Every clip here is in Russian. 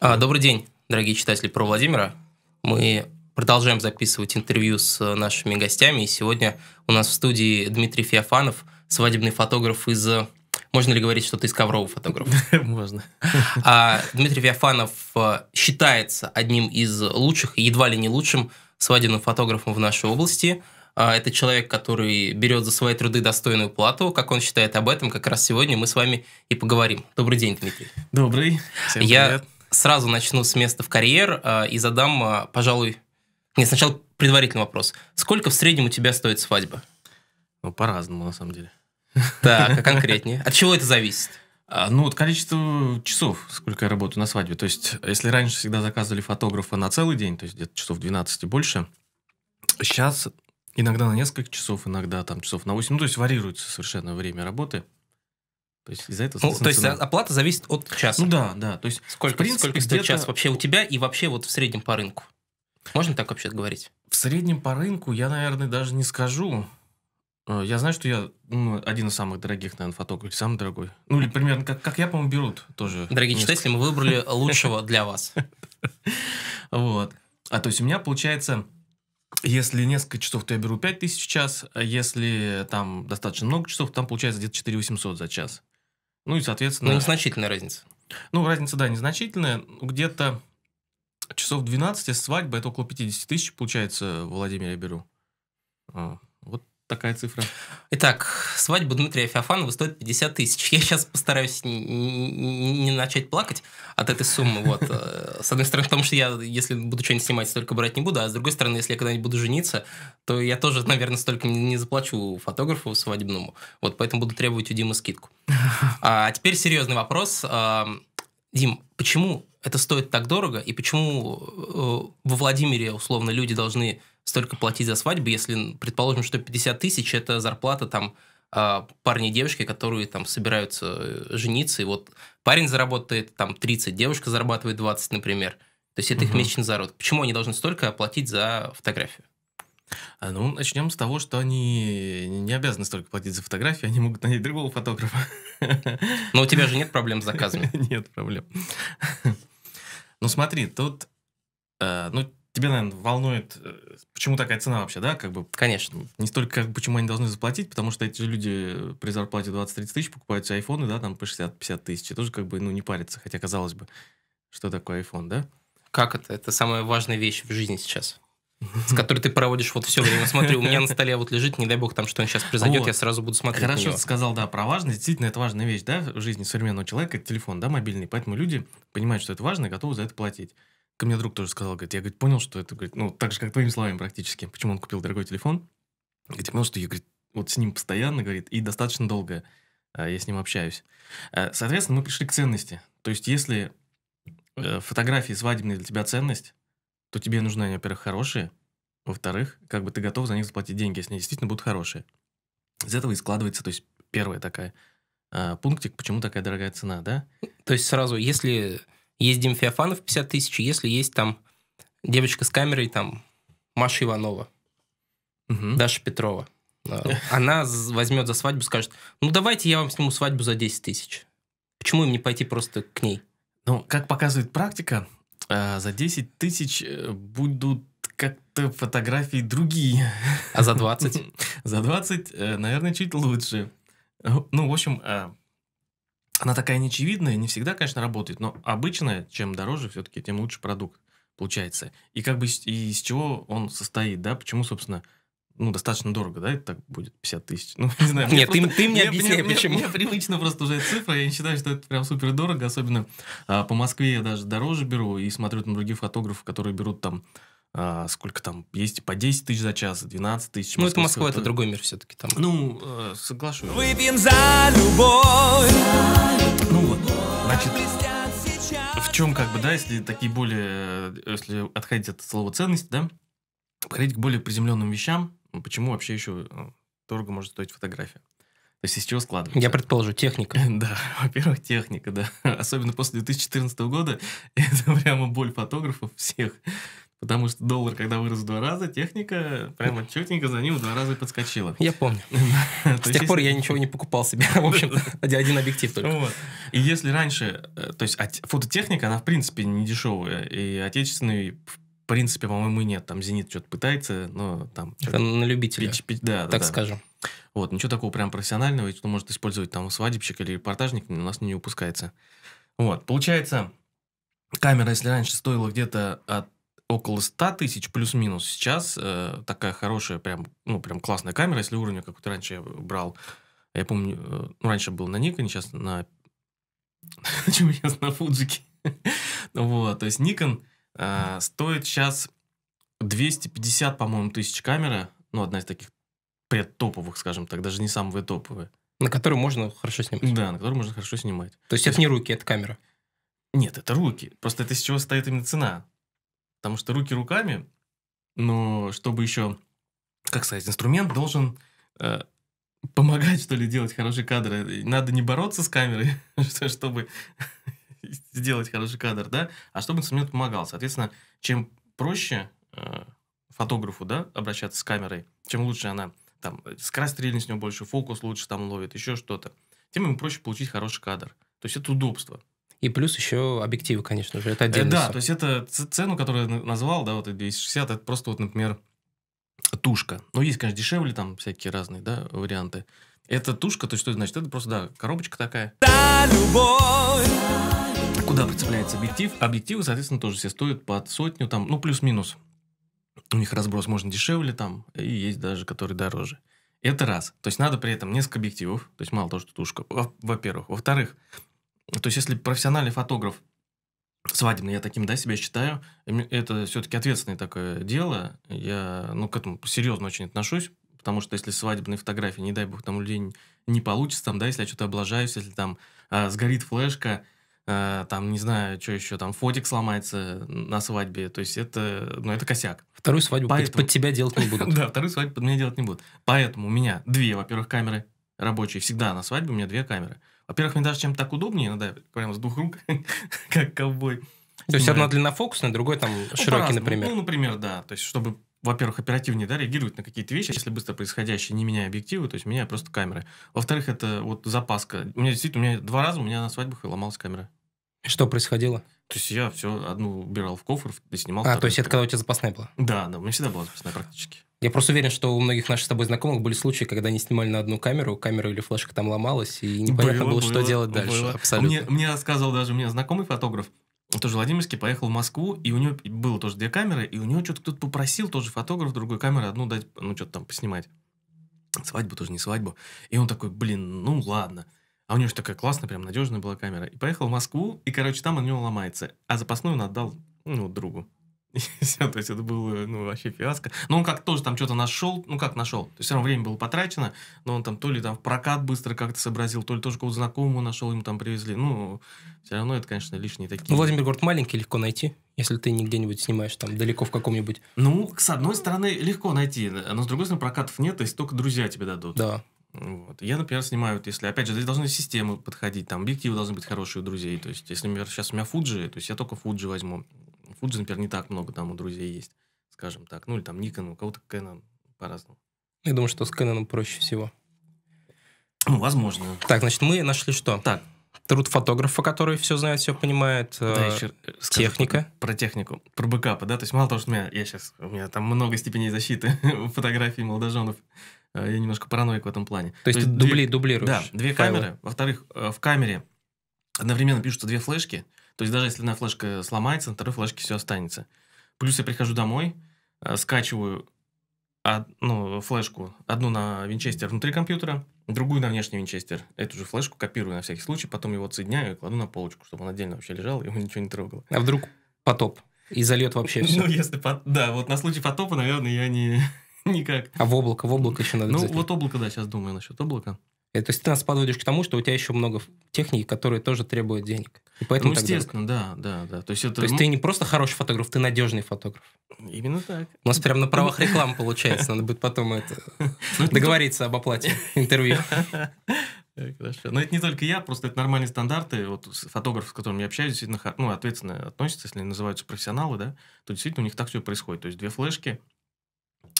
А, добрый день, дорогие читатели про Владимира. Мы продолжаем записывать интервью с э, нашими гостями. И сегодня у нас в студии Дмитрий Феофанов, свадебный фотограф из... Э, можно ли говорить, что ты из коврового фотографа? Можно. А, Дмитрий Феофанов э, считается одним из лучших, едва ли не лучшим свадебным фотографом в нашей области. А, это человек, который берет за свои труды достойную плату. Как он считает об этом, как раз сегодня мы с вами и поговорим. Добрый день, Дмитрий. Добрый. Всем Я привет сразу начну с места в карьер э, и задам, э, пожалуй... не сначала предварительный вопрос. Сколько в среднем у тебя стоит свадьба? Ну, по-разному, на самом деле. Так, а конкретнее? От чего это зависит? А, ну, вот количество часов, сколько я работаю на свадьбе. То есть, если раньше всегда заказывали фотографа на целый день, то есть где-то часов 12 и больше, сейчас иногда на несколько часов, иногда там часов на 8. Ну, то есть, варьируется совершенно время работы. То есть из-за этого... Ну, то есть цена. оплата зависит от часа. Ну да, да. То есть сколько, в принципе, сколько стоит час вообще у тебя и вообще вот в среднем по рынку? Можно так вообще говорить? В среднем по рынку я, наверное, даже не скажу. Э, я знаю, что я ну, один из самых дорогих, наверное, фотограф, самый дорогой. Ну, или примерно, как, как я, по-моему, берут тоже. Дорогие читатели, мы выбрали лучшего для вас. Вот. А то есть у меня получается, если несколько часов, то я беру 5000 в час, а если там достаточно много часов, там получается где-то 4800 за час. Ну и, соответственно... Ну, незначительная разница. Ну, разница, да, незначительная. Где-то часов 12 свадьба, это около 50 тысяч, получается, Владимир я беру. А, вот такая цифра. Итак, свадьба Дмитрия Феофанова стоит 50 тысяч. Я сейчас постараюсь не начать плакать от этой суммы. Вот. Э, с одной стороны, потому что я, если буду что-нибудь снимать, столько брать не буду, а с другой стороны, если я когда-нибудь буду жениться, то я тоже, наверное, столько не заплачу фотографу свадебному. Вот поэтому буду требовать у Димы скидку. А теперь серьезный вопрос. Э, Дим, почему это стоит так дорого, и почему э, во Владимире, условно, люди должны столько платить за свадьбу, если, предположим, что 50 тысяч – это зарплата там а, парни и девушки, которые там собираются э, жениться, и вот парень заработает там 30, девушка зарабатывает 20, например. То есть это угу. их месячный заработок. Почему они должны столько платить за фотографию? А, ну, начнем с того, что они не обязаны столько платить за фотографию, они могут найти другого фотографа. Но у тебя же нет проблем с заказами. Нет проблем. Ну, смотри, тут э, ну, тебя, наверное, волнует, э, почему такая цена вообще, да? Как бы, Конечно. Не столько, как, почему они должны заплатить, потому что эти же люди э, при зарплате 20-30 тысяч покупают айфоны, да, там по 60-50 тысяч, и тоже как бы, ну, не парится, хотя, казалось бы, что такое айфон, да? Как это? Это самая важная вещь в жизни сейчас с которой ты проводишь вот все время. Смотри, у меня на столе вот лежит, не дай бог, там что-нибудь сейчас произойдет, я сразу буду смотреть. Хорошо, сказал, да, про важность. Действительно, это важная вещь, да, в жизни современного человека, телефон, да, мобильный. Поэтому люди понимают, что это важно и готовы за это платить. Ко мне друг тоже сказал, говорит, я говорит, понял, что это, говорит, ну, так же, как твоими словами практически, почему он купил дорогой телефон. Говорит, понял, что я, говорит, вот с ним постоянно, говорит, и достаточно долго э, я с ним общаюсь. Э, соответственно, мы пришли к ценности. То есть, если э, фотографии свадебные для тебя ценность, то тебе нужны они, во-первых, хорошие, во-вторых, как бы ты готов за них заплатить деньги, если они действительно будут хорошие. Из этого и складывается, то есть, первая такая э, пунктик, почему такая дорогая цена, да? То есть, сразу, если Ездим Дим Феофанов 50 тысяч, если есть там девочка с камерой, там Маша Иванова, угу. Даша Петрова. А, она возьмет за свадьбу, скажет, ну давайте я вам сниму свадьбу за 10 тысяч. Почему им не пойти просто к ней? Ну, как показывает практика, э, за 10 тысяч э, будут как-то фотографии другие. А за 20? За 20, э, наверное, чуть лучше. Ну, в общем, она такая неочевидная, не всегда, конечно, работает, но обычно чем дороже, все-таки, тем лучше продукт получается. И как бы и из чего он состоит, да, почему, собственно, ну, достаточно дорого, да, это так будет 50 тысяч. Ну, не знаю. Нет, просто, ты, ты мне, объясни мне, почему. Мне, мне привычно просто уже цифра, я не считаю, что это прям супер дорого, особенно а, по Москве я даже дороже беру и смотрю там других фотографов, которые берут там а, сколько там, есть по 10 тысяч за час, 12 тысяч. Ну, это Москва, это другой мир все-таки там. Ну, э, соглашусь. Выпьем за любовь. Ну вот, значит, в чем как бы, да, если такие более, э, если отходить от слова ценность, да, подходить к более приземленным вещам, ну, почему вообще еще э, дорого может стоить фотография? То есть из чего складывается? Я предположу, техника. Да, во-первых, техника, да. Особенно после 2014 года это прямо боль фотографов всех. Потому что доллар, когда вырос в два раза, техника прямо четенько за ним в два раза подскочила. Я помню. С тех пор я ничего не покупал себе. В общем, один объектив только. И если раньше... Э, то есть а фототехника, она в принципе не дешевая. И отечественный в принципе, по-моему, и нет. Там «Зенит» что-то пытается, но там... Это на любителя, да, так скажем. Вот, ничего такого прям профессионального, что может использовать там свадебщик или репортажник, у нас не упускается. Вот, получается, камера, если раньше стоила где-то от около 100 тысяч плюс-минус. Сейчас э, такая хорошая, прям, ну, прям классная камера, если уровня, как вот раньше я брал. Я помню, э, ну, раньше был на Nikon, сейчас на... Почему сейчас на Фуджике? вот, то есть Nikon э, стоит сейчас 250, по-моему, тысяч камера. Ну, одна из таких предтоповых, скажем так, даже не самые топовые. На которую можно хорошо снимать. Да, на которую можно хорошо снимать. То есть, то есть это не руки, это камера? Нет, это руки. Просто это из чего стоит именно цена. Потому что руки руками, но чтобы еще, как сказать, инструмент должен э, помогать, что ли, делать хорошие кадры. Надо не бороться с камерой, чтобы сделать хороший кадр, да, а чтобы инструмент помогал. Соответственно, чем проще э, фотографу, да, обращаться с камерой, чем лучше она, там, скорость стрельни с него больше, фокус лучше там ловит, еще что-то, тем ему проще получить хороший кадр. То есть это удобство. И плюс еще объективы, конечно же, это э, отдельно. Да, все. то есть это цену, которую я назвал, да, вот 260, это просто вот, например, тушка. Ну, есть, конечно, дешевле там всякие разные, да, варианты. Это тушка, то есть что это значит? Это просто, да, коробочка такая. Да, любовь! Куда прицепляется объектив? Объективы, соответственно, тоже все стоят под сотню, там, ну, плюс-минус. У них разброс можно дешевле там, и есть даже, которые дороже. Это раз. То есть надо при этом несколько объективов, то есть мало того, что тушка, во-первых. Во-вторых, то есть, если профессиональный фотограф свадебный, я таким, да, себя считаю, это все-таки ответственное такое дело, я, ну, к этому серьезно очень отношусь, потому что если свадебные фотографии, не дай бог, там у людей не получится, там, да, если я что-то облажаюсь, если там э, сгорит флешка, э, там, не знаю, что еще, там, фотик сломается на свадьбе, то есть это, ну, это косяк. Вторую свадьбу Поэтому... под, под тебя делать не будут. Да, вторую свадьбу под меня делать не будут. Поэтому у меня две, во-первых, камеры рабочие, всегда на свадьбе у меня две камеры – во-первых, мне даже чем так удобнее иногда, прям с двух рук, как ковбой. То есть одна длиннофокусная, другой там ну, широкий, например. Ну, например, да. То есть, чтобы во-первых, оперативнее да, реагирует на какие-то вещи, если быстро происходящие, не меняя объективы, то есть меняя просто камеры. Во-вторых, это вот запаска. У меня действительно, у меня два раза у меня на свадьбах и ломалась камера. Что происходило? То есть я все одну убирал в кофр и снимал. А, то есть это когда у тебя запасная была? Да, да, у меня всегда была запасная практически. Я просто уверен, что у многих наших с тобой знакомых были случаи, когда они снимали на одну камеру, камера или флешка там ломалась, и непонятно было, было, что было, делать было. дальше. Абсолютно. Мне, мне рассказывал даже у меня знакомый фотограф, тоже Владимирский, поехал в Москву, и у него было тоже две камеры, и у него что-то кто-то попросил, тоже фотограф, другой камеры, одну дать, ну, что-то там поснимать. Свадьбу тоже не свадьбу. И он такой, блин, ну ладно. А у него же такая классная, прям надежная была камера. И поехал в Москву, и, короче, там у него ломается. А запасную он отдал, ну, другу. Все, то есть это было, э, ну, вообще фиаско. Но он как тоже там что-то нашел, ну, как нашел. То есть все равно время было потрачено, но он там то ли там в прокат быстро как-то сообразил, то ли тоже кого-то знакомого нашел, ему там привезли. Ну, все равно это, конечно, лишние такие. Ну, Владимир город маленький, легко найти, если ты не где-нибудь снимаешь там далеко в каком-нибудь. Ну, с одной стороны, легко найти, но с другой стороны, прокатов нет, то есть только друзья тебе дадут. Да. Вот. Я, например, снимаю, вот если, опять же, здесь должны системы подходить, там объективы должны быть хорошие у друзей. То есть, если, например, сейчас у меня Fuji, то есть я только Fuji возьму. Fuji, например, не так много там у друзей есть, скажем так. Ну, или там Nikon, у кого-то Canon по-разному. Я думаю, что с Canon проще всего. Ну, возможно. Так, значит, мы нашли что? Так. Труд фотографа, который все знает, все понимает. Да, э, еще техника. Про, про технику. Про бэкапы, да? То есть мало того, что у меня, я сейчас, у меня там много степеней защиты фотографий молодоженов. Э, я немножко параноик в этом плане. То, есть, То есть ты дубли, две, дублируешь? Да, две файлы. камеры. Во-вторых, э, в камере одновременно пишутся две флешки – то есть даже если одна флешка сломается, на второй флешке все останется. Плюс я прихожу домой, э, скачиваю од, ну, флешку, одну на винчестер внутри компьютера, другую на внешний винчестер. Эту же флешку копирую на всякий случай, потом его отсоединяю и кладу на полочку, чтобы он отдельно вообще лежал, и его ничего не трогало. А вдруг потоп и зальет вообще все? Ну, если... Да, вот на случай потопа, наверное, я не... Никак. А в облако, в облако еще надо Ну, вот облако, да, сейчас думаю насчет облака. И, э, то есть ты нас подводишь к тому, что у тебя еще много техники, которые тоже требуют денег. И поэтому ну, естественно, да, да, да. То есть, это... То есть ты не просто хороший фотограф, ты надежный фотограф. Именно так. У нас прям на правах рекламы получается. Надо будет потом это ну, договориться об оплате интервью. Хорошо. Но это не только я, просто это нормальные стандарты. Вот фотографы, с которыми я общаюсь, действительно ну, ответственно относится, если они называются профессионалы, да, то действительно у них так все происходит. То есть две флешки,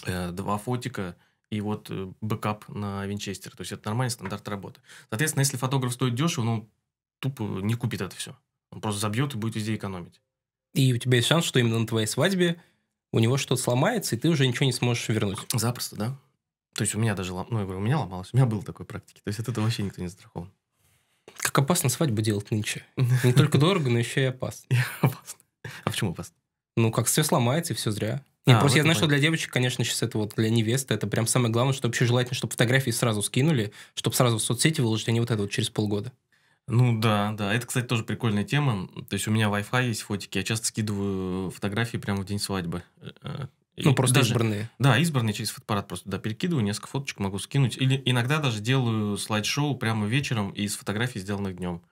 э, два фотика, и вот э, бэкап на винчестер. То есть это нормальный стандарт работы. Соответственно, если фотограф стоит дешево, ну, тупо не купит это все. Он просто забьет и будет везде экономить. И у тебя есть шанс, что именно на твоей свадьбе у него что-то сломается, и ты уже ничего не сможешь вернуть. Запросто, да. То есть у меня даже, лом... ну, я говорю, у меня ломалось, у меня было такой практики. То есть от этого вообще никто не страхован. Как опасно свадьбу делать нынче. Не только дорого, но еще и опасно. Опасно. А почему опасно? Ну, как все сломается, и все зря. Нет, а, просто я знаю, что для девочек, конечно, сейчас это вот для невесты, это прям самое главное, что вообще желательно, чтобы фотографии сразу скинули, чтобы сразу в соцсети выложить, а не вот это вот через полгода. Ну да, да. Это, кстати, тоже прикольная тема. То есть у меня Wi-Fi есть фотики, я часто скидываю фотографии прямо в день свадьбы. Э, э, ну, просто даже, избранные. Да, избранные через фотоаппарат просто да, перекидываю, несколько фоточек могу скинуть. Или иногда даже делаю слайд-шоу прямо вечером из фотографий сделанных днем.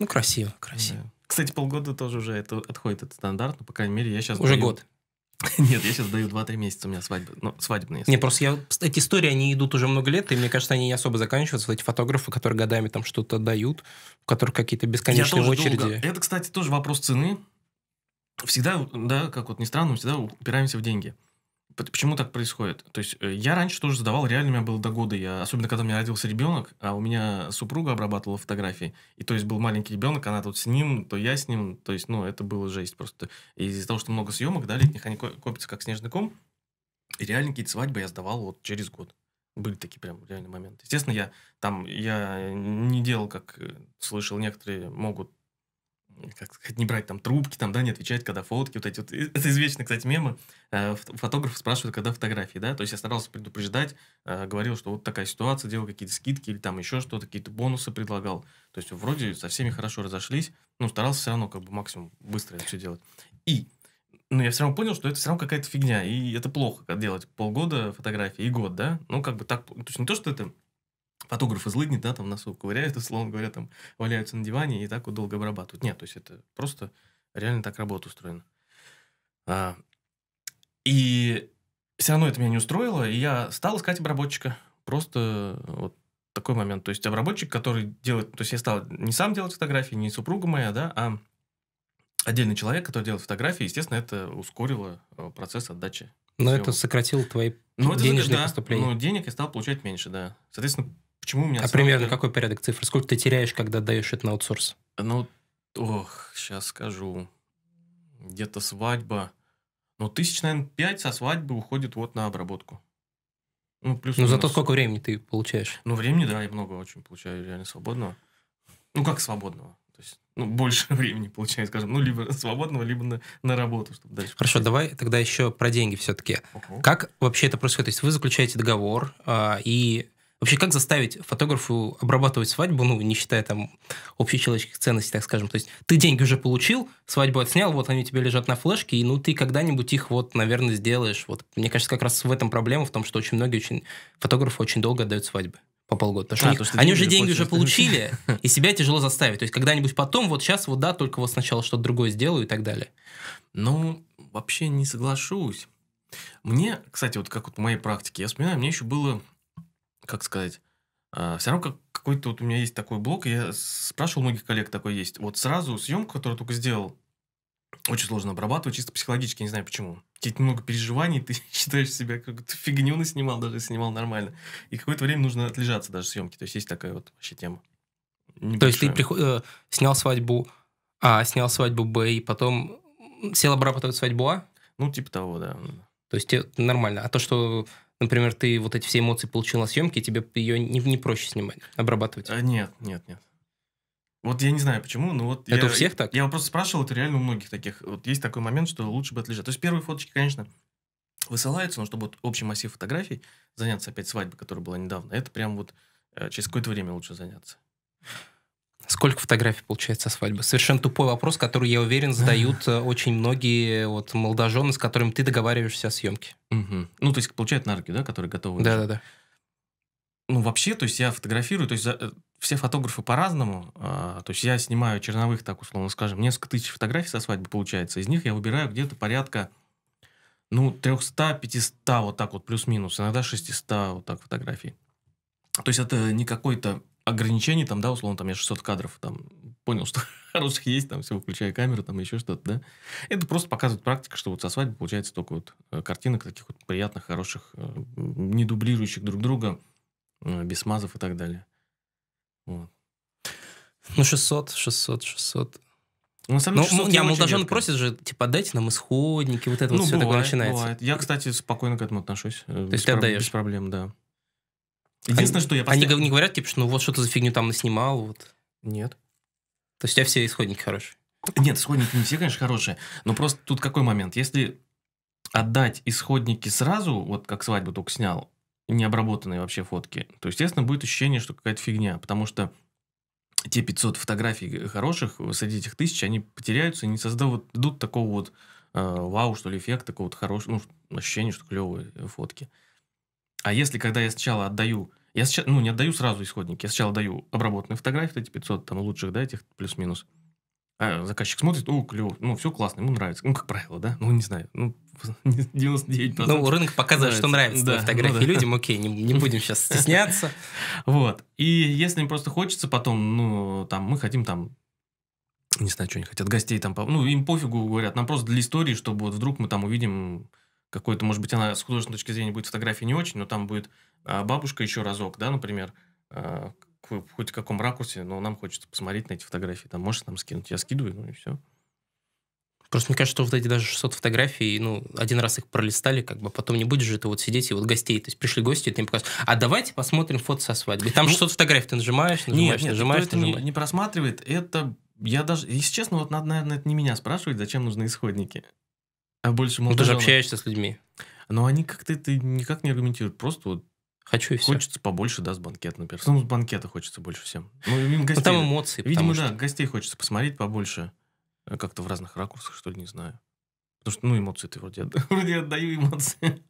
Ну, красиво, красиво. Да. Кстати, полгода тоже уже это отходит этот стандарт, но по крайней мере, я сейчас... Уже даю... год. Нет, я сейчас даю 2-3 месяца, у меня свадьба, ну, свадебные. Не, просто я, эти истории, они идут уже много лет, и мне кажется, они не особо заканчиваются. Эти фотографы, которые годами там что-то дают, у которых какие-то бесконечные я тоже очереди. Долго. Это, кстати, тоже вопрос цены. Всегда, да, как вот ни странно, мы всегда упираемся в деньги. Почему так происходит? То есть э, я раньше тоже задавал, реально у меня было до года, я, особенно когда у меня родился ребенок, а у меня супруга обрабатывала фотографии, и то есть был маленький ребенок, она тут с ним, то я с ним, то есть, ну, это было жесть просто. И из-за того, что много съемок, да, летних, они копятся как снежный ком, и реально какие-то свадьбы я сдавал вот через год. Были такие прям реальные моменты. Естественно, я там, я не делал, как э, слышал, некоторые могут как сказать, не брать там трубки, там, да, не отвечать, когда фотки, вот эти вот, это извечные, кстати, мемы, э, фотографы спрашивают, когда фотографии, да, то есть я старался предупреждать, э, говорил, что вот такая ситуация, делал какие-то скидки или там еще что-то, какие-то бонусы предлагал, то есть вроде со всеми хорошо разошлись, но старался все равно как бы максимум быстро это все делать. И, ну, я все равно понял, что это все равно какая-то фигня, и это плохо, как делать полгода фотографии и год, да, ну, как бы так, то есть не то, что это фотограф из да, там носу ковыряют, условно говоря, там валяются на диване и так вот долго обрабатывают. Нет, то есть это просто реально так работа устроена. А, и все равно это меня не устроило, и я стал искать обработчика. Просто э, вот такой момент. То есть обработчик, который делает... То есть я стал не сам делать фотографии, не супруга моя, да, а отдельный человек, который делает фотографии, естественно, это ускорило э, процесс отдачи. Но всего. это сократило твои ну, это денежные да, поступления. Ну, денег я стал получать меньше, да. Соответственно, Почему у меня... А примерно деле... какой порядок цифр? Сколько ты теряешь, когда даешь это на аутсорс? Ну, ох, сейчас скажу. Где-то свадьба. Ну, тысяч, наверное, пять со свадьбы уходит вот на обработку. Ну, плюс ну зато сколько времени ты получаешь? Ну, времени, да, я много очень получаю реально свободного. Ну, как свободного? То есть, ну, больше времени получаю, скажем, ну, либо свободного, либо на, на работу, чтобы дальше. Хорошо, давай тогда еще про деньги все-таки. Угу. Как вообще это происходит? То есть, вы заключаете договор, а, и Вообще, как заставить фотографу обрабатывать свадьбу, ну, не считая там общечеловеческих ценностей, так скажем. То есть ты деньги уже получил, свадьбу отснял, вот они тебе лежат на флешке, и ну ты когда-нибудь их вот, наверное, сделаешь. Вот мне кажется, как раз в этом проблема, в том, что очень многие очень фотографы очень долго отдают свадьбы по полгода. Потому что а, они, то, что они уже деньги уже получили, и себя тяжело заставить. То есть когда-нибудь потом, вот сейчас, вот да, только вот сначала что-то другое сделаю и так далее. Ну, вообще не соглашусь. Мне, кстати, вот как вот в моей практике, я вспоминаю, мне еще было как сказать, а, все равно как какой-то вот у меня есть такой блок, я спрашивал многих коллег, такой есть. Вот сразу съемку, которую только сделал, очень сложно обрабатывать, чисто психологически, не знаю почему. Какие-то много переживаний, ты считаешь себя как-то фигню снимал, даже снимал нормально. И какое-то время нужно отлежаться даже съемки. То есть есть такая вот вообще тема. Небольшая. То есть ты приход... Э, снял свадьбу А, снял свадьбу Б, и потом сел обрабатывать свадьбу А? Ну, типа того, да. То есть нормально. А то, что Например, ты вот эти все эмоции получил на съемке, и тебе ее не, не проще снимать, обрабатывать. А, нет, нет, нет. Вот я не знаю почему, но вот... Это я, у всех так? Я, просто спрашивал, это реально у многих таких. Вот есть такой момент, что лучше бы отлежать. То есть первые фоточки, конечно, высылаются, но чтобы вот общий массив фотографий заняться опять свадьбой, которая была недавно, это прям вот э, через какое-то время лучше заняться. Сколько фотографий получается со свадьбы? Совершенно тупой вопрос, который, я уверен, задают э, очень многие вот молодожены, с которыми ты договариваешься о съемке. Ну, то есть получают на руки, да, которые готовы? Да-да-да. Ну, вообще, то есть я фотографирую, то есть э, все фотографы по-разному. А, то есть я снимаю черновых, так условно скажем, несколько тысяч фотографий со свадьбы получается. Из них я выбираю где-то порядка, ну, 300-500, вот так вот, плюс-минус. Иногда 600 вот так фотографий. То есть это не какой-то ограничений там, да, условно, там я 600 кадров, там, понял, что хороших есть, там, все, выключая камеры там, еще что-то, да. Это просто показывает практика, что вот со свадьбы получается только вот э, картинок таких вот приятных, хороших, э, не дублирующих друг друга, э, без смазов и так далее. Вот. Ну, 600, 600, 600. ну самом деле, ну, не, а Молдаван просит же, типа, дайте нам исходники, вот это ну, вот все такое начинается. Бывает. Я, кстати, спокойно к этому отношусь. То есть ты отдаешь? Без проблем, да. Единственное, они, что я поставил... Они не говорят, типа, что ну вот что-то за фигню там наснимал, вот. Нет. То есть у тебя все исходники хорошие? Нет, исходники не все, конечно, хорошие. Но просто тут какой момент? Если отдать исходники сразу, вот как свадьбу только снял, необработанные вообще фотки, то, естественно, будет ощущение, что какая-то фигня. Потому что те 500 фотографий хороших среди этих тысяч, они потеряются и не создадут такого вот э, вау, что ли, эффект, такого вот хорошего, ну, ощущение, что клевые фотки. А если, когда я сначала отдаю, я сначала, ну, не отдаю сразу исходники, я сначала даю обработанные фотографии, эти 500 там лучших, да, этих плюс-минус. А заказчик смотрит, о, клево, ну, все классно, ему нравится. Ну, как правило, да? Ну, не знаю, ну, 99%. Ну, рынок показывает, нравится. что нравится да, ну фотографии ну, да. людям, окей, не, не будем сейчас стесняться. Вот. И если им просто хочется потом, ну, там, мы хотим там не знаю, что они хотят, гостей там, ну, им пофигу, говорят, нам просто для истории, чтобы вот вдруг мы там увидим какой-то, может быть, она с художественной точки зрения будет фотографии не очень, но там будет а, бабушка еще разок, да, например, а, хоть в каком ракурсе, но нам хочется посмотреть на эти фотографии. Там можешь нам скинуть? Я скидываю, ну и все. Просто мне кажется, что вот эти даже 600 фотографий, ну, один раз их пролистали, как бы, потом не будешь же это вот сидеть и вот гостей, то есть пришли гости, и ты им показываешь, а давайте посмотрим фото со свадьбы. Там ну, 600 фотографий, ты нажимаешь, нажимаешь, нет, нажимаешь, это нажимаешь. Не, не просматривает, это я даже, если честно, вот надо, наверное, это не меня спрашивать, зачем нужны исходники. А больше молодожены. Ну, ты же общаешься с людьми. Но они как-то это никак не аргументируют. Просто вот Хочу и все. Хочется побольше, да, с банкета, например. Самому ну, с банкета хочется больше всем. Ну, ну гостей, там эмоции. Видимо, что... да, гостей хочется посмотреть побольше. Э, как-то в разных ракурсах, что ли, не знаю. Потому что, ну, эмоции ты вроде, вроде отдаю эмоции.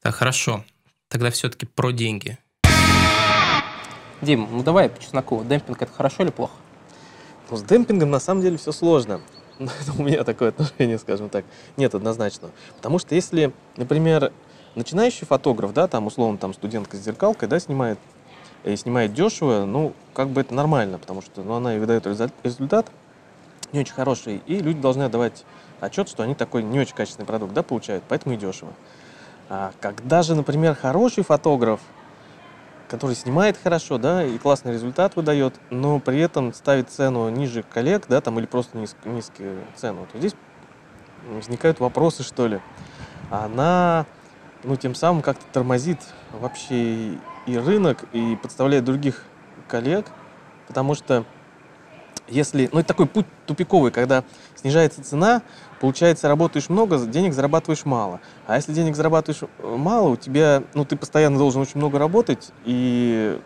Так, хорошо. Тогда все-таки про деньги. Дим, ну давай по чесноку. Демпинг это хорошо или плохо? Ну, с демпингом на самом деле все сложно. у меня такое отношение, скажем так, нет однозначно. Потому что если, например, начинающий фотограф, да, там, условно, там, студентка с зеркалкой, да, снимает, и снимает дешево, ну, как бы это нормально, потому что, ну, она и выдает результат не очень хороший, и люди должны отдавать отчет, что они такой не очень качественный продукт, да, получают, поэтому и дешево. А когда же, например, хороший фотограф – который снимает хорошо, да, и классный результат выдает, но при этом ставит цену ниже коллег, да, там, или просто низ, низкую цену, то здесь возникают вопросы, что ли. Она, ну, тем самым как-то тормозит вообще и рынок, и подставляет других коллег, потому что если... Ну, это такой путь тупиковый, когда снижается цена, получается, работаешь много, денег зарабатываешь мало. А если денег зарабатываешь э, мало, у тебя... Ну, ты постоянно должен очень много работать, и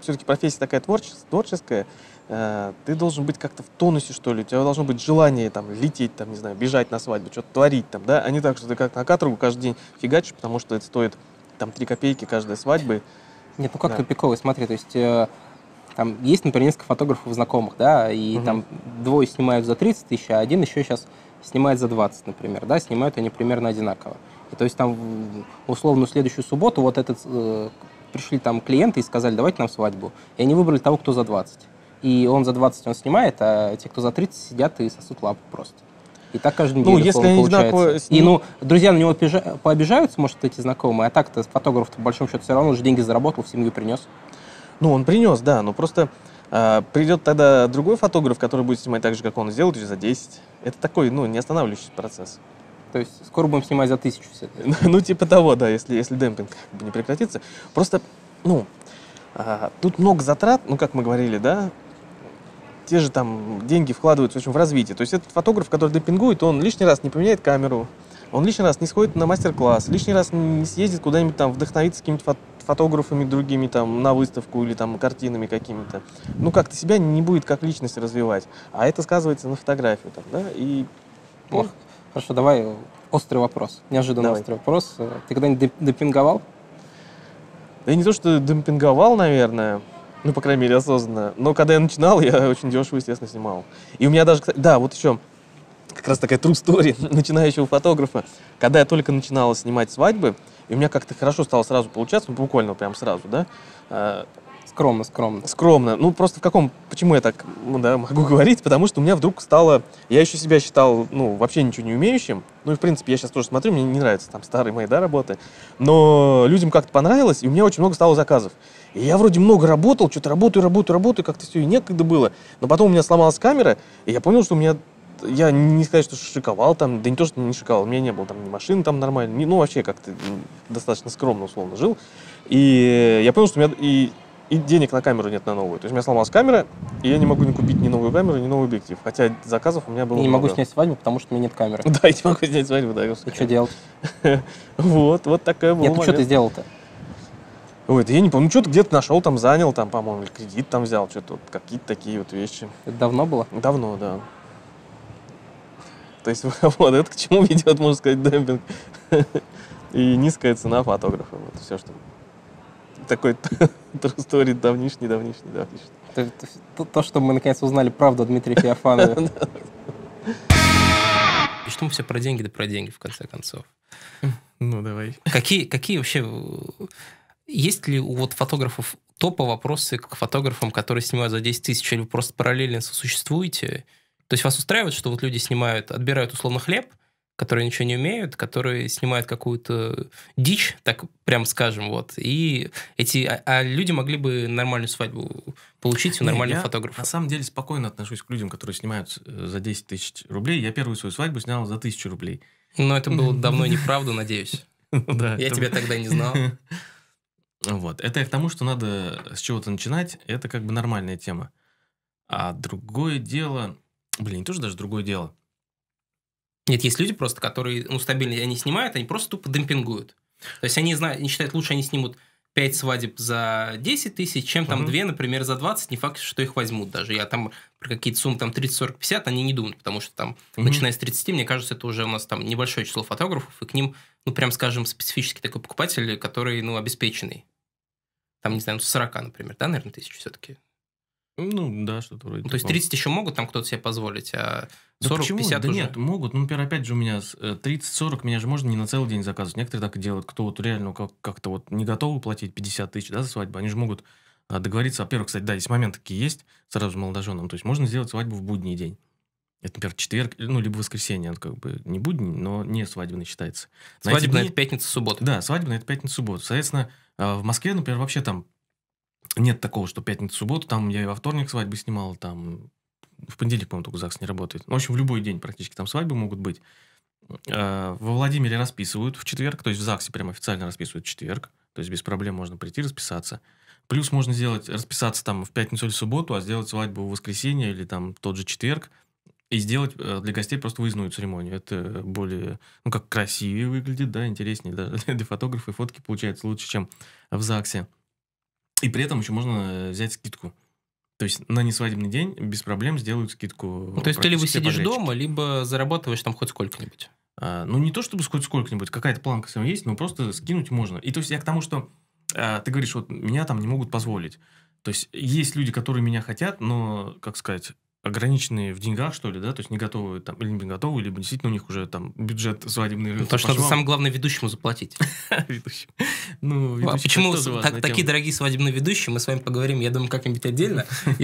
все-таки профессия такая творческая, творческая э, ты должен быть как-то в тонусе, что ли. У тебя должно быть желание там лететь, там, не знаю, бежать на свадьбу, что-то творить там, да, а не так, что ты как на каторгу каждый день фигачишь, потому что это стоит там 3 копейки каждой свадьбы. Нет, ну как да. тупиковый, смотри, то есть э, там есть, например, несколько фотографов знакомых, да, и угу. там двое снимают за 30 тысяч, а один еще сейчас снимает за 20, например, да, снимают они примерно одинаково. И то есть там, условно, следующую субботу вот этот, э, пришли там клиенты и сказали, давайте нам свадьбу. И они выбрали того, кто за 20. И он за 20 он снимает, а те, кто за 30, сидят и сосут лапу просто. И так каждый день. Ну, если они одинаково... С И, ну, друзья на него пообижаются, может, эти знакомые, а так-то фотограф-то, по большому счету, все равно уже деньги заработал, в семью принес. Ну, он принес, да, но просто э, а, придет тогда другой фотограф, который будет снимать так же, как он, сделает за 10. Это такой, ну, не останавливающийся процесс. То есть скоро будем снимать за тысячу все ну, ну, типа того, да, если, если демпинг не прекратится. Просто, ну, э, тут много затрат, ну, как мы говорили, да, те же там деньги вкладываются в, общем, в развитие. То есть этот фотограф, который демпингует, он лишний раз не поменяет камеру, он лишний раз не сходит на мастер-класс, лишний раз не съездит куда-нибудь там вдохновиться каким-нибудь фото фотографами другими, там, на выставку или там картинами какими-то. Ну, как-то себя не будет как личность развивать. А это сказывается на фотографии, там, да, и... Ну, хорошо, давай острый вопрос, неожиданный давай. острый вопрос. Э, ты когда-нибудь демпинговал? Да не то, что демпинговал, наверное, ну, по крайней мере, осознанно. Но когда я начинал, я очень дешево, естественно, снимал. И у меня даже, кстати, да, вот еще как раз такая true story начинающего фотографа. Когда я только начинал снимать свадьбы, и у меня как-то хорошо стало сразу получаться, ну, буквально прям сразу, да. А, скромно, скромно. Скромно. Ну, просто в каком... Почему я так ну, да, могу говорить? Потому что у меня вдруг стало... Я еще себя считал, ну, вообще ничего не умеющим. Ну, и, в принципе, я сейчас тоже смотрю, мне не нравятся там старые мои, да, работы. Но людям как-то понравилось, и у меня очень много стало заказов. И я вроде много работал, что-то работаю, работаю, работаю, как-то все и некогда было. Но потом у меня сломалась камера, и я понял, что у меня я не сказать, что шиковал там, да не то, что не шиковал, у меня не было там ни машины там нормально, ни, ну вообще как-то достаточно скромно условно жил. И я понял, что у меня и, и денег на камеру нет на новую. То есть у меня сломалась камера, и я не могу не купить ни новую камеру, ни новый объектив. Хотя заказов у меня было. Я не много. могу снять свадьбу, потому что у меня нет камеры. Да, я не могу снять свадьбу, да. И что делать? Вот, вот такая была. Нет, что ты сделал-то? Ой, да я не помню, ну, что-то где-то нашел, там занял, там, по-моему, кредит там взял, что-то вот, какие-то такие вот вещи. Это давно было? Давно, да. То есть вот это к чему ведет, можно сказать, демпинг. И низкая цена фотографа. Вот все, что такой true story давнишний, давнишний, давнишний. То, то, что мы наконец узнали правду о Дмитрии Феофанове. И что мы все про деньги, да про деньги, в конце концов. Ну, давай. Какие, какие вообще... Есть ли у вот фотографов топа вопросы к фотографам, которые снимают за 10 тысяч, или вы просто параллельно сосуществуете? То есть вас устраивает, что вот люди снимают, отбирают условно хлеб, которые ничего не умеют, которые снимают какую-то дичь, так прям скажем, вот. И эти, а, а люди могли бы нормальную свадьбу получить у нормального не, фотографа. На самом деле спокойно отношусь к людям, которые снимают э, за 10 тысяч рублей. Я первую свою свадьбу снял за тысячу рублей. Но это было давно неправда, надеюсь. Ну я тебя тогда не знал. Вот. Это я к тому, что надо с чего-то начинать. Это как бы нормальная тема. А другое дело, Блин, это уже даже другое дело. Нет, есть люди просто, которые, ну, стабильно они снимают, они просто тупо демпингуют. То есть они, знают, они считают, лучше они снимут 5 свадеб за 10 тысяч, чем там угу. 2, например, за 20, не факт, что их возьмут даже. Я там про какие-то суммы там 30, 40, 50, они не думают, потому что там, угу. начиная с 30, мне кажется, это уже у нас там небольшое число фотографов, и к ним, ну, прям, скажем, специфический такой покупатель, который, ну, обеспеченный. Там, не знаю, 40, ну, например, да, наверное, тысяч все-таки ну, да, что-то вроде. Ну, то есть 30 еще могут там кто-то себе позволить, а 40, да почему? 50 да уже... нет, могут. Ну, например, опять же у меня 30-40, э, меня же можно не на целый день заказывать. Некоторые так и делают, кто вот реально как- как-то вот не готовы платить 50 тысяч да, за свадьбу, они же могут а, договориться. Во-первых, кстати, да, есть момент, такие есть сразу с молодоженом. То есть можно сделать свадьбу в будний день. Это, например, четверг, ну, либо воскресенье, он как бы не будний, но не свадебный считается. Свадебная – это пятница, суббота. Да, свадебная – это пятница, суббота. Соответственно, а, в Москве, например, вообще там нет такого, что пятница, суббота, там я и во вторник свадьбы снимал, там в понедельник, по-моему, только ЗАГС не работает. Ну, в общем, в любой день практически там свадьбы могут быть. Э, во Владимире расписывают в четверг, то есть в ЗАГСе прям официально расписывают в четверг, то есть без проблем можно прийти расписаться. Плюс можно сделать, расписаться там в пятницу или в субботу, а сделать свадьбу в воскресенье или там тот же четверг, и сделать э, для гостей просто выездную церемонию. Это более, ну, как красивее выглядит, да, интереснее. Даже для фотографа и фотки получается лучше, чем в ЗАГСе. И при этом еще можно э, взять скидку. То есть на несвадебный день без проблем сделают скидку. Ну, то есть ты либо сидишь подрядчики. дома, либо зарабатываешь там хоть сколько-нибудь. А, ну, не то чтобы хоть сколько-нибудь, какая-то планка с есть, но просто скинуть можно. И то есть я к тому, что а, ты говоришь, вот меня там не могут позволить. То есть есть люди, которые меня хотят, но, как сказать, ограниченные в деньгах, что ли, да, то есть не готовы там, или не готовы, либо действительно у них уже там бюджет свадебный. Потому что надо самое главное ведущему заплатить. Ну, а почему такие дорогие свадебные ведущие, мы с вами поговорим, я думаю, как-нибудь отдельно.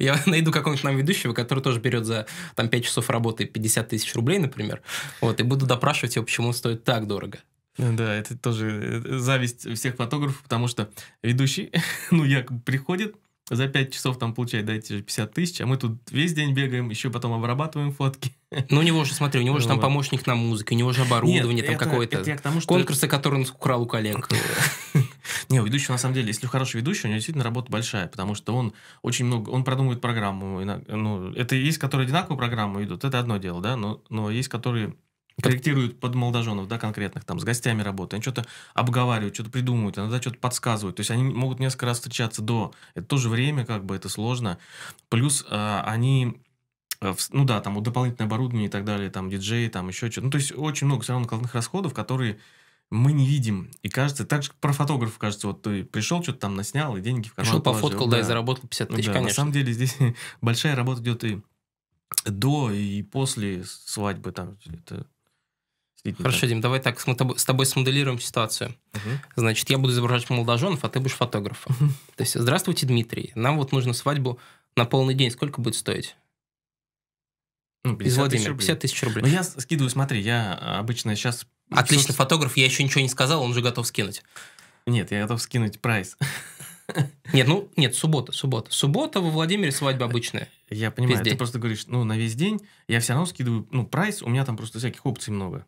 Я найду какого-нибудь нам ведущего, который тоже берет за там 5 часов работы 50 тысяч рублей, например, вот, и буду допрашивать его, почему он стоит так дорого. Да, это тоже э, зависть всех фотографов, потому что ведущий, ну, я приходит, за 5 часов там получает, дайте же 50 тысяч, а мы тут весь день бегаем, еще потом обрабатываем фотки. Ну, у него же, смотри, у него же там помощник на музыке, у него же оборудование Нет, там какое-то. Что... Конкурсы, которые он украл у коллег. Не, у ведущего, на самом деле, если хороший ведущий, у него действительно работа большая, потому что он очень много, он продумывает программу. Ну, это есть, которые одинаковую программу идут, это одно дело, да, но, но есть, которые Корректируют под молодоженов, да, конкретных, там, с гостями работы. Они что-то обговаривают, что-то придумывают, иногда что-то подсказывают. То есть они могут несколько раз встречаться до... Это тоже время, как бы, это сложно. Плюс э, они э, ну да, там дополнительное оборудование и так далее, там диджеи там еще что-то. Ну, то есть очень много все равно накладных расходов, которые мы не видим. И кажется, так же про фотографа кажется, вот ты пришел, что-то там наснял, и деньги в карман Пришел, положил. пофоткал, да, и заработал 50 тысяч, да, конечно. На самом деле здесь большая работа идет и до, и после свадьбы. Там, это Хорошо, Дим, давай так с тобой смоделируем ситуацию. Угу. Значит, я буду изображать молодоженов, а ты будешь фотографом. Угу. То есть, здравствуйте, Дмитрий. Нам вот нужно свадьбу на полный день. Сколько будет стоить? Ну, 50 Из Владимира. 50 тысяч рублей. Ну я скидываю, смотри, я а, обычно сейчас... Отлично, фотограф, я еще ничего не сказал, он же готов скинуть. Нет, я готов скинуть прайс. Нет, ну, нет, суббота, суббота. Суббота во Владимире свадьба обычная. Я понимаю, ты просто говоришь, ну, на весь день. Я все равно скидываю, ну, прайс, у меня там просто всяких опций много.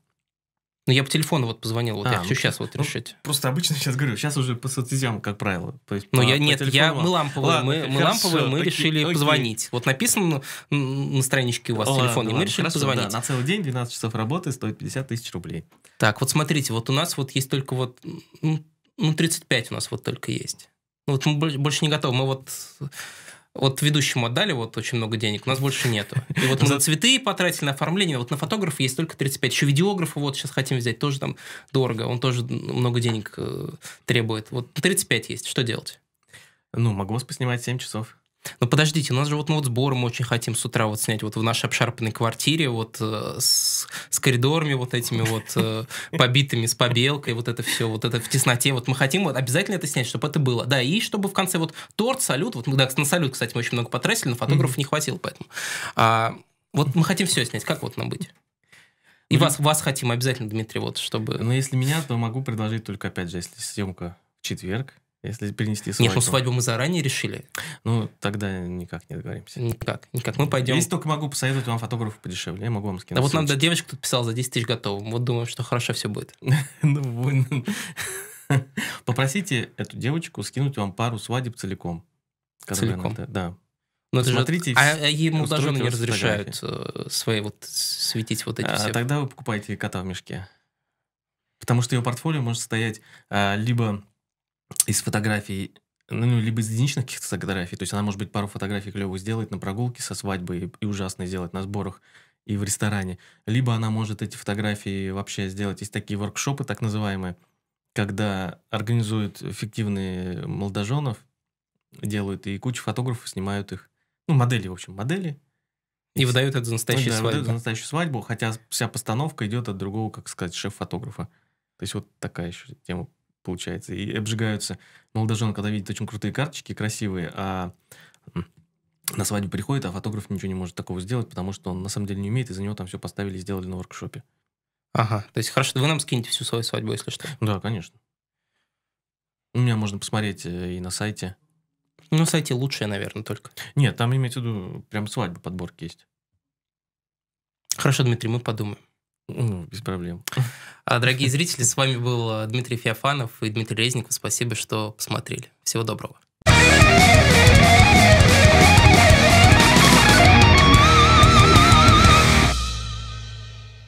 Ну, я по телефону вот позвонил, вот а, я ну, сейчас вот ну, решить. Просто обычно сейчас говорю, сейчас уже по соцсетям, как правило. То есть Но ну, по, я, по нет, телефону. я, мы ламповые, ладно, мы, хорошо, мы ламповые, мы окей, решили окей. позвонить. Вот написано на, на страничке у вас ладно, телефон, и мы решили хорошо, позвонить. Да, на целый день 12 часов работы стоит 50 тысяч рублей. Так, вот смотрите, вот у нас вот есть только вот, ну, 35 у нас вот только есть. Вот мы больше не готовы, мы вот вот ведущему отдали вот очень много денег, у нас больше нету. И вот мы на цветы потратили, на оформление, вот на фотографа есть только 35. Еще видеографа вот сейчас хотим взять, тоже там дорого, он тоже много денег э, требует. Вот 35 есть, что делать? Ну, могу вас поснимать 7 часов. Ну подождите, у нас же вот, ну, вот сбор мы очень хотим с утра вот снять вот в нашей обшарпанной квартире вот э, с, с коридорами вот этими вот э, побитыми, с побелкой, вот это все, вот это в тесноте. Вот мы хотим вот обязательно это снять, чтобы это было. Да, и чтобы в конце вот торт, салют, вот да, на салют, кстати, мы очень много потратили, но фотографов не хватило поэтому. А, вот мы хотим все снять, как вот нам быть? И ну, вас, вас хотим обязательно, Дмитрий, вот чтобы... Ну, если меня, то могу предложить только, опять же, если съемка в четверг, если перенести свадьбу. Нет, ну свадьбу мы заранее решили. Ну, тогда никак не договоримся. Никак, никак. Мы пойдем... Если только могу посоветовать вам фотографа подешевле, я могу вам скинуть. Да вот нам до девочка тут писала за 10 тысяч готов, Вот думаем, что хорошо все будет. Ну, Попросите эту девочку скинуть вам пару свадеб целиком. Целиком? Да. Но ну, это Смотрите, же... А, а ему даже не разрешают э, свои вот светить вот эти а, все. а, Тогда вы покупаете кота в мешке. Потому что ее портфолио может стоять а, либо из фотографий, ну, ну, либо из единичных каких-то фотографий, то есть она, может быть, пару фотографий клевых сделает на прогулке со свадьбой и ужасно сделать на сборах и в ресторане. Либо она может эти фотографии вообще сделать. Есть такие воркшопы, так называемые, когда организуют фиктивные молодоженов, делают, и кучу фотографов снимают их. Ну, модели, в общем, модели. И, выдают это за настоящую да, свадьбу. Выдают за настоящую свадьбу, хотя вся постановка идет от другого, как сказать, шеф-фотографа. То есть вот такая еще тема получается, и обжигаются. Молодожен, когда видит очень крутые карточки, красивые, а на свадьбу приходит, а фотограф ничего не может такого сделать, потому что он на самом деле не умеет, и за него там все поставили и сделали на воркшопе. Ага, то есть хорошо, вы нам скинете всю свою свадьбу, если что. Да, конечно. У меня можно посмотреть э, и на сайте. Ну, на сайте лучшее, наверное, только. Нет, там имеется в виду прям свадьба подборки есть. Хорошо, Дмитрий, мы подумаем. Ну, без проблем. А, дорогие зрители, с вами был э, Дмитрий Феофанов и Дмитрий Резников. Спасибо, что посмотрели. Всего доброго.